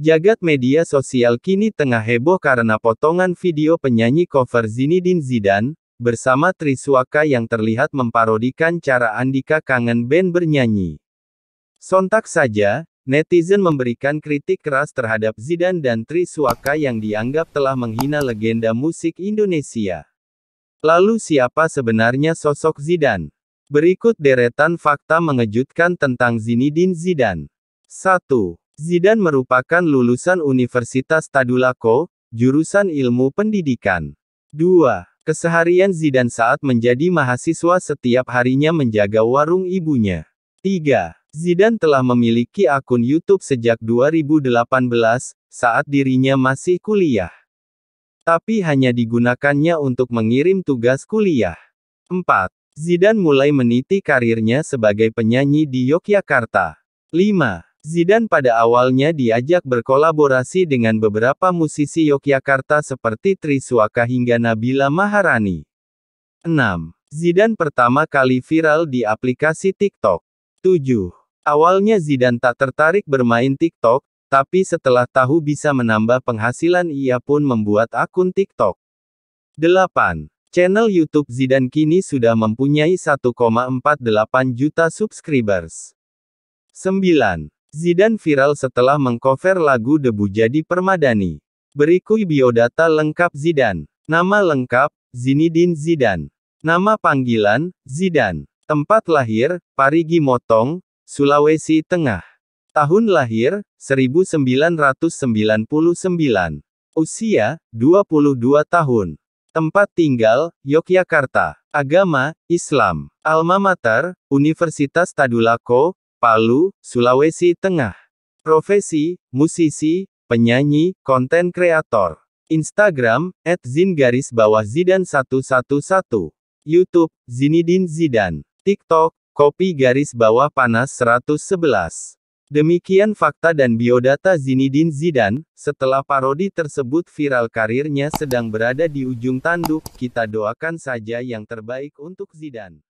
Jagat media sosial kini tengah heboh karena potongan video penyanyi cover Zinedine Zidane, bersama Triswaka yang terlihat memparodikan cara Andika Kangen Band bernyanyi. Sontak saja, netizen memberikan kritik keras terhadap Zidane dan Triswaka yang dianggap telah menghina legenda musik Indonesia. Lalu siapa sebenarnya sosok Zidane? Berikut deretan fakta mengejutkan tentang Zinedine Zidane. 1. Zidane merupakan lulusan Universitas Tadulako, jurusan ilmu pendidikan. 2. Keseharian Zidane saat menjadi mahasiswa setiap harinya menjaga warung ibunya. 3. Zidane telah memiliki akun YouTube sejak 2018, saat dirinya masih kuliah. Tapi hanya digunakannya untuk mengirim tugas kuliah. 4. Zidane mulai meniti karirnya sebagai penyanyi di Yogyakarta. 5. Zidane pada awalnya diajak berkolaborasi dengan beberapa musisi Yogyakarta seperti Tri Triswaka hingga Nabila Maharani. 6. Zidan pertama kali viral di aplikasi TikTok. 7. Awalnya Zidane tak tertarik bermain TikTok, tapi setelah tahu bisa menambah penghasilan ia pun membuat akun TikTok. 8. Channel YouTube Zidane kini sudah mempunyai 1,48 juta subscribers. 9. Zidane viral setelah mengcover lagu debu jadi permadani. Berikut biodata lengkap Zidane. Nama lengkap, Zinidin Zidane. Nama panggilan, Zidane. Tempat lahir, Parigi Motong, Sulawesi Tengah. Tahun lahir, 1999. Usia, 22 tahun. Tempat tinggal, Yogyakarta. Agama, Islam. Alma Mater, Universitas Tadulako, Palu, Sulawesi Tengah. Profesi, musisi, penyanyi, konten kreator. Instagram, at Zin garis bawah Zidan 111. Youtube, Zinidin Zidan. TikTok, kopi garis bawah panas 111. Demikian fakta dan biodata Zinidin Zidan. setelah parodi tersebut viral karirnya sedang berada di ujung tanduk, kita doakan saja yang terbaik untuk Zidan.